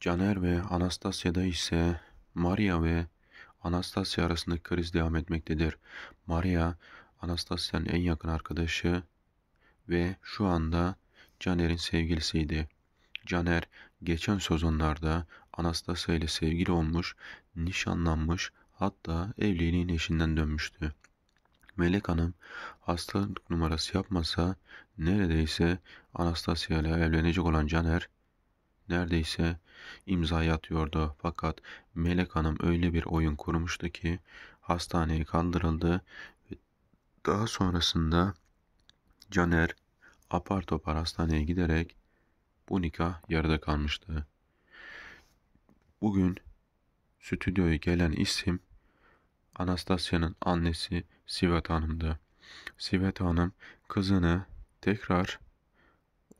Caner ve Anastasya'da ise Maria ve Anastasya arasındaki kriz devam etmektedir. Maria, Anastasya'nın en yakın arkadaşı ve şu anda Caner'in sevgilisiydi. Caner geçen sezonlarda Anastasya ile sevgili olmuş, nişanlanmış hatta evliliğin eşinden dönmüştü. Melek Hanım hastalık numarası yapmasa neredeyse Anastasya ile evlenecek olan Caner neredeyse imzayı atıyordu. Fakat Melek Hanım öyle bir oyun kurmuştu ki hastaneye kaldırıldı. Daha sonrasında Caner apar topar hastaneye giderek bu nikah yarıda kalmıştı. Bugün stüdyoya gelen isim Anastasya'nın annesi Sivet Hanım'dı. Sivet Hanım kızını tekrar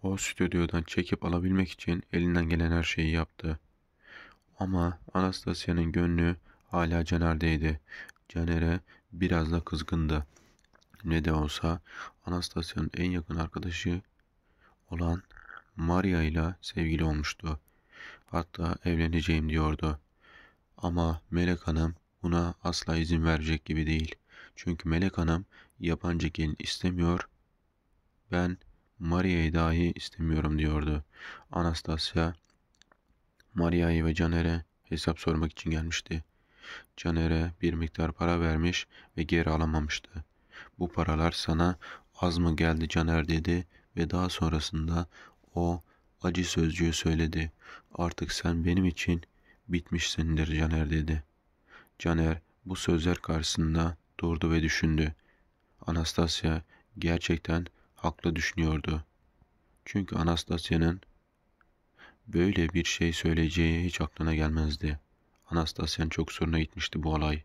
o stüdyodan çekip alabilmek için elinden gelen her şeyi yaptı. Ama Anastasya'nın gönlü hala Caner'deydi. Caner'e biraz da kızgındı. Ne de olsa Anastasya'nın en yakın arkadaşı olan Maria ile sevgili olmuştu. Hatta evleneceğim diyordu. Ama Melek Hanım buna asla izin verecek gibi değil. Çünkü Melek Hanım yabancı gelin istemiyor. Ben Maria'yı dahi istemiyorum diyordu. Anastasia Maria'yı ve Caner'e hesap sormak için gelmişti. Caner'e bir miktar para vermiş ve geri alamamıştı. Bu paralar sana az mı geldi Caner dedi ve daha sonrasında o acı sözcüğü söyledi. Artık sen benim için bitmişsindir Caner dedi. Caner bu sözler karşısında durdu ve düşündü. Anastasia gerçekten haklı düşünüyordu. Çünkü Anastasya'nın böyle bir şey söyleyeceği hiç aklına gelmezdi. Anastasya'nın çok soruna gitmişti bu olay.